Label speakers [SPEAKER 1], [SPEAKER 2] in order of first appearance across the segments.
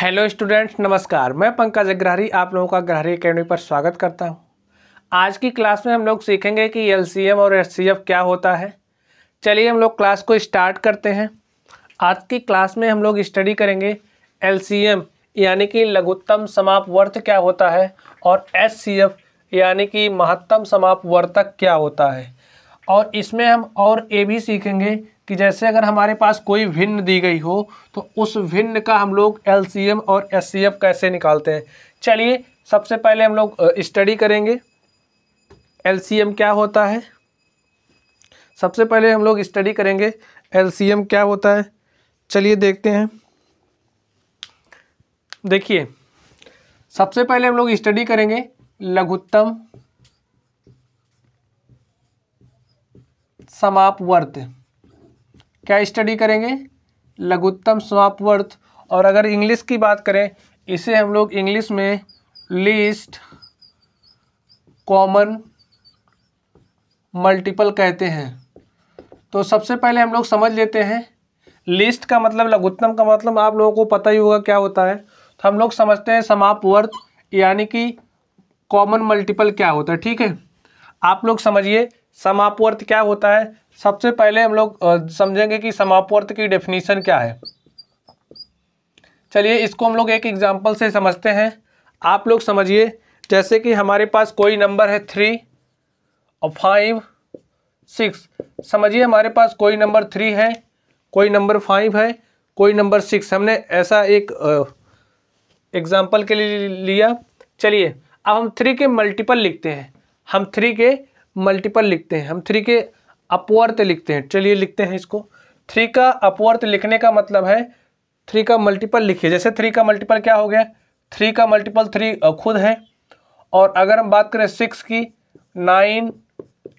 [SPEAKER 1] Hello students नमस्कार मैं पंकज अग्रहरी आप लोगों का अग्रहरी अकेडमी पर स्वागत करता हूं। आज की क्लास में हम लोग सीखेंगे कि एलसीएम और एचसीएफ क्या होता है चलिए हम लोग क्लास को स्टार्ट करते हैं आज की क्लास में हम लोग स्टडी करेंगे एलसीएम यानी कि लघुत्तम समाप वर्त क्या होता है और एस यानी कि महत्तम समाप वर्तक क्या होता है और इसमें हम और ये भी सीखेंगे कि जैसे अगर हमारे पास कोई भिन्न दी गई हो तो उस भिन्न का हम लोग एल और एस कैसे निकालते हैं चलिए सबसे पहले हम लोग स्टडी करेंगे एल क्या होता है सबसे पहले हम लोग स्टडी करेंगे एल क्या होता है चलिए देखते हैं देखिए सबसे पहले हम लोग स्टडी करेंगे लघुत्तम समापवर्त क्या स्टडी करेंगे लघुत्तम समापवर्थ और अगर इंग्लिश की बात करें इसे हम लोग इंग्लिश में लिस्ट कॉमन मल्टीपल कहते हैं तो सबसे पहले हम लोग समझ लेते हैं लिस्ट का मतलब लघुत्तम का मतलब आप लोगों को पता ही होगा क्या होता है तो हम लोग समझते हैं समापवर्थ यानी कि कॉमन मल्टीपल क्या होता है ठीक है आप लोग समझिए समापवर्त क्या होता है सबसे पहले हम लोग समझेंगे कि समापवर्त की डेफिनेशन क्या है चलिए इसको हम लोग एक एग्जाम्पल से समझते हैं आप लोग समझिए जैसे कि हमारे पास कोई नंबर है थ्री और फाइव सिक्स समझिए हमारे पास कोई नंबर थ्री है कोई नंबर फाइव है कोई नंबर सिक्स हमने ऐसा एक एग्ज़ाम्पल के लिए लिया चलिए अब हम थ्री के मल्टीपल लिखते हैं हम थ्री के मल्टीपल लिखते हैं हम थ्री के अपवर्त लिखते हैं चलिए लिखते हैं इसको थ्री का अपवर्त लिखने का मतलब है थ्री का मल्टीपल लिखिए जैसे थ्री का मल्टीपल क्या हो गया थ्री का मल्टीपल थ्री खुद है और अगर हम बात करें सिक्स की नाइन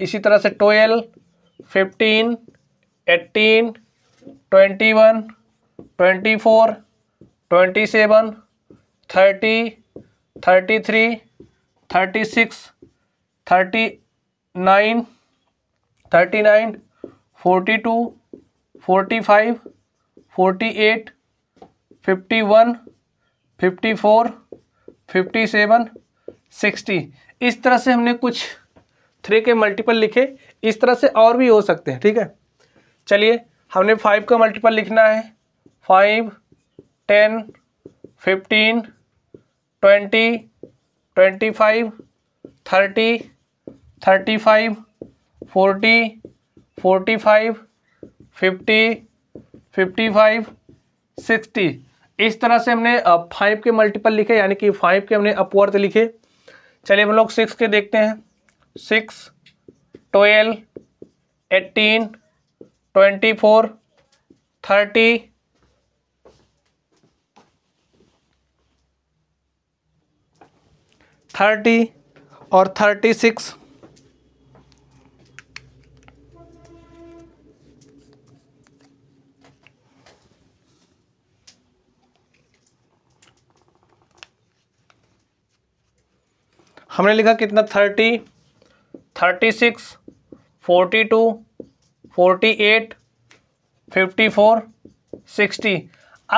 [SPEAKER 1] इसी तरह से twelve fifteen eighteen twenty one twenty four twenty seven thirty thirty three thirty six thirty nine thirty nine forty two forty five forty eight fifty one fifty four fifty seven sixty इस तरह से हमने कुछ three के multiple लिखे इस तरह से और भी हो सकते हैं ठीक है चलिए हमने फाइव का मल्टीपल लिखना है five ten fifteen twenty twenty five thirty thirty five forty forty five fifty fifty five sixty इस तरह से हमने फाइव के मल्टीपल लिखे यानी कि फाइव के हमने अपवर्थ लिखे चलिए हम लोग सिक्स के देखते हैं six twelve eighteen twenty four thirty thirty और थर्टी सिक्स हमने लिखा कितना thirty thirty six forty two forty eight fifty four sixty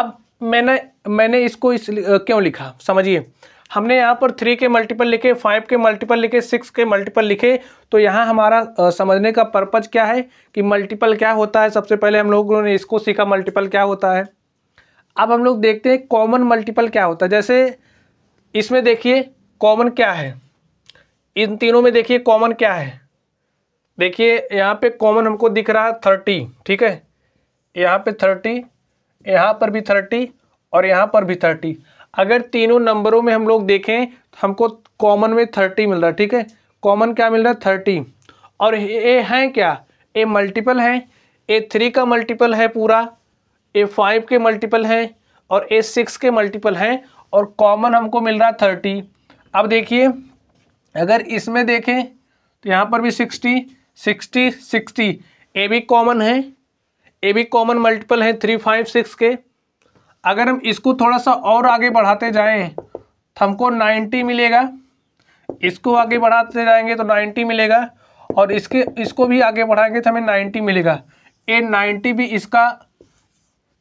[SPEAKER 1] अब मैंने मैंने इसको इस क्यों लिखा समझिए हमने यहाँ पर थ्री के मल्टीपल लिखे फाइव के मल्टीपल लिखे सिक्स के मल्टीपल लिखे तो यहाँ हमारा समझने का पर्पज़ क्या है कि मल्टीपल क्या होता है सबसे पहले हम लोगों ने इसको सीखा मल्टीपल क्या होता है अब हम लोग देखते हैं कॉमन मल्टीपल क्या होता है जैसे इसमें देखिए कॉमन क्या है इन तीनों में देखिए कॉमन क्या है देखिए यहाँ पे कॉमन हमको दिख रहा है थर्टी ठीक है यहाँ पे थर्टी यहाँ पर भी थर्टी और यहाँ पर भी थर्टी अगर तीनों नंबरों में हम लोग देखें तो हमको कॉमन में थर्टी मिल रहा है ठीक है कॉमन क्या मिल रहा है थर्टी और ये हैं क्या ए मल्टीपल हैं ए थ्री का मल्टीपल है पूरा ए फाइव के मल्टीपल हैं और ए सिक्स के मल्टीपल हैं और कॉमन हमको मिल रहा है थर्टी अब देखिए अगर इसमें देखें तो यहाँ पर भी सिक्सटी सिक्सटी सिक्सटी ए भी कॉमन है ए भी कॉमन मल्टीपल है थ्री फाइव सिक्स के अगर हम इसको थोड़ा सा और आगे बढ़ाते जाएं तो हमको नाइन्टी मिलेगा इसको आगे बढ़ाते जाएंगे तो नाइन्टी मिलेगा और इसके इसको भी आगे बढ़ाएंगे तो हमें नाइन्टी मिलेगा ए नाइन्टी भी इसका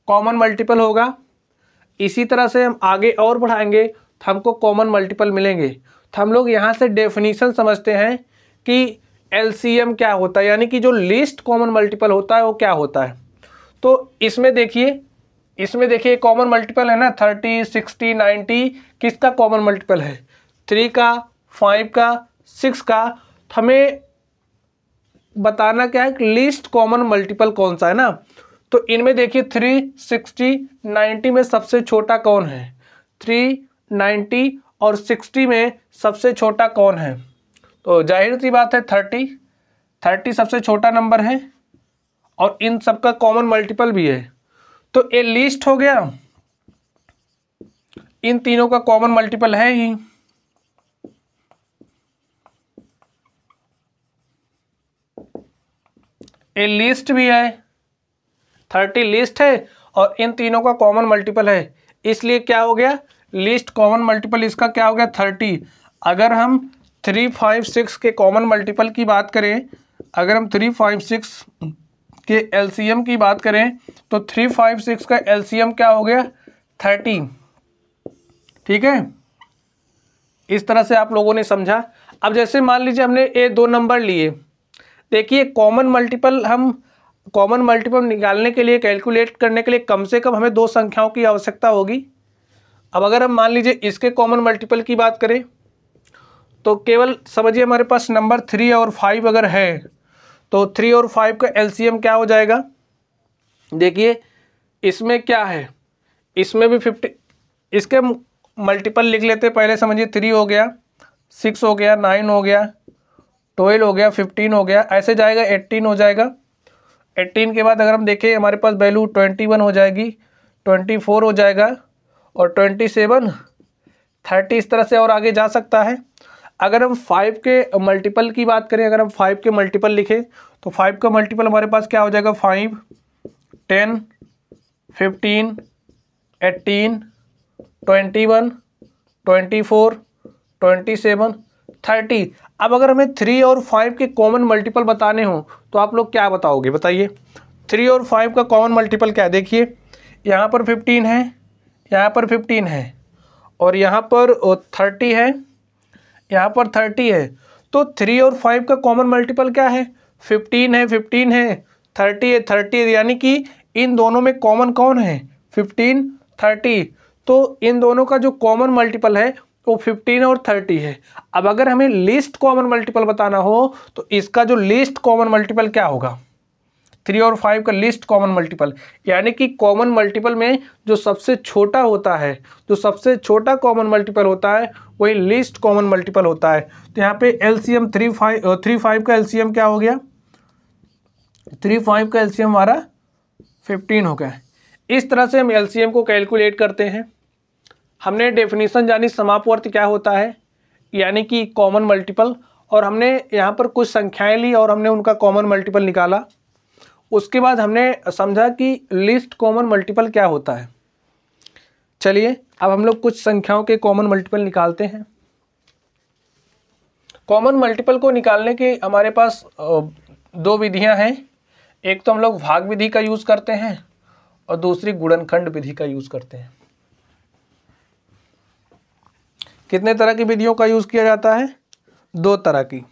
[SPEAKER 1] कॉमन मल्टीपल होगा इसी तरह से हम आगे और बढ़ाएंगे तो हमको कॉमन मल्टीपल मिलेंगे तो हम लोग यहाँ से डेफिनीसन समझते हैं कि एल क्या होता है यानी कि जो लीस्ट कॉमन मल्टीपल होता है वो क्या होता है तो इसमें देखिए इसमें देखिए कॉमन मल्टीपल है ना थर्टी सिक्सटी नाइन्टी किसका कॉमन मल्टीपल है थ्री का फाइव का सिक्स का तो हमें बताना क्या है कि लीस्ट कॉमन मल्टीपल कौन सा है ना तो इनमें देखिए थ्री सिक्सटी नाइन्टी में सबसे छोटा कौन है थ्री नाइन्टी और सिक्सटी में सबसे छोटा कौन है तो जाहिर सी बात है थर्टी थर्टी सबसे छोटा नंबर है और इन सब का कॉमन मल्टीपल भी है तो ये लिस्ट हो गया इन तीनों का कॉमन मल्टीपल है ही ए लिस्ट भी है थर्टी लिस्ट है और इन तीनों का कॉमन मल्टीपल है इसलिए क्या हो गया लिस्ट कॉमन मल्टीपल इसका क्या हो गया थर्टी अगर हम थ्री फाइव सिक्स के कॉमन मल्टीपल की बात करें अगर हम थ्री फाइव सिक्स के एल की बात करें तो थ्री फाइव सिक्स का एल क्या हो गया थर्टी ठीक है इस तरह से आप लोगों ने समझा अब जैसे मान लीजिए हमने ये दो नंबर लिए देखिए कॉमन मल्टीपल हम कॉमन मल्टीपल निकालने के लिए कैलकुलेट करने के लिए कम से कम हमें दो संख्याओं की आवश्यकता होगी अब अगर हम मान लीजिए इसके कॉमन मल्टीपल की बात करें तो केवल समझिए हमारे पास नंबर थ्री और फाइव अगर है तो थ्री और फाइव का एलसीएम क्या हो जाएगा देखिए इसमें क्या है इसमें भी फिफ्टी इसके मल्टीपल लिख लेते पहले समझिए थ्री हो गया सिक्स हो गया नाइन हो गया ट्वेल्व हो गया फिफ्टीन हो गया ऐसे जाएगा एट्टीन हो जाएगा एट्टीन के बाद अगर हम देखें हमारे पास वैल्यू ट्वेंटी वन हो जाएगी ट्वेंटी फोर हो जाएगा और ट्वेंटी सेवन थर्टी इस तरह से और आगे जा सकता है अगर हम फाइव के मल्टीपल की बात करें अगर हम फाइव के मल्टीपल लिखें तो फाइव का मल्टीपल हमारे पास क्या हो जाएगा five ten fifteen eighteen twenty one twenty four twenty seven thirty अब अगर हमें थ्री और फाइव के कॉमन मल्टीपल बताने हो तो आप लोग क्या बताओगे बताइए थ्री और फाइव का कॉमन मल्टीपल क्या है देखिए यहाँ पर फिफ्टीन है यहाँ पर फिफ्टीन है और यहाँ पर थर्टी है यहाँ पर थर्टी है तो थ्री और फाइव का कॉमन मल्टीपल क्या है फिफ्टीन है फिफ्टीन है थर्टी है थर्टी है यानी कि इन दोनों में कॉमन कौन है फिफ्टीन थर्टी तो इन दोनों का जो कॉमन मल्टीपल है वो फिफ्टीन और थर्टी है अब अगर हमें लिस्ट कॉमन मल्टीपल बताना हो तो इसका जो लिस्ट कॉमन मल्टीपल क्या होगा थ्री और फाइव का लिस्ट कॉमन मल्टीपल यानी कि कॉमन मल्टीपल में जो सबसे छोटा होता है जो सबसे छोटा कॉमन मल्टीपल होता है वही लिस्ट कॉमन मल्टीपल होता है तो यहाँ पे M three five three five का एल सी एम क्या हो गया थ्री फाइव का एल सी एम हमारा फिफ्टीन हो गया इस तरह से हम एल सी एम को कैलकुलेट करते हैं हमने डेफिनेशन जानी समापवर्त क्या होता है यानी कि कॉमन मल्टीपल और हमने यहाँ पर कुछ संख्याएं ली और हमने उनका कॉमन मल्टीपल निकाला उसके बाद हमने समझा कि लिस्ट कॉमन मल्टीपल क्या होता है चलिए अब हम लोग कुछ संख्याओं के कॉमन मल्टीपल निकालते हैं कॉमन मल्टीपल को निकालने की हमारे पास दो विधियां हैं एक तो हम लोग भाग विधि का यूज़ करते हैं और दूसरी गुणनखंड विधि का यूज़ करते हैं कितने तरह की विधियों का यूज़ किया जाता है दो तरह की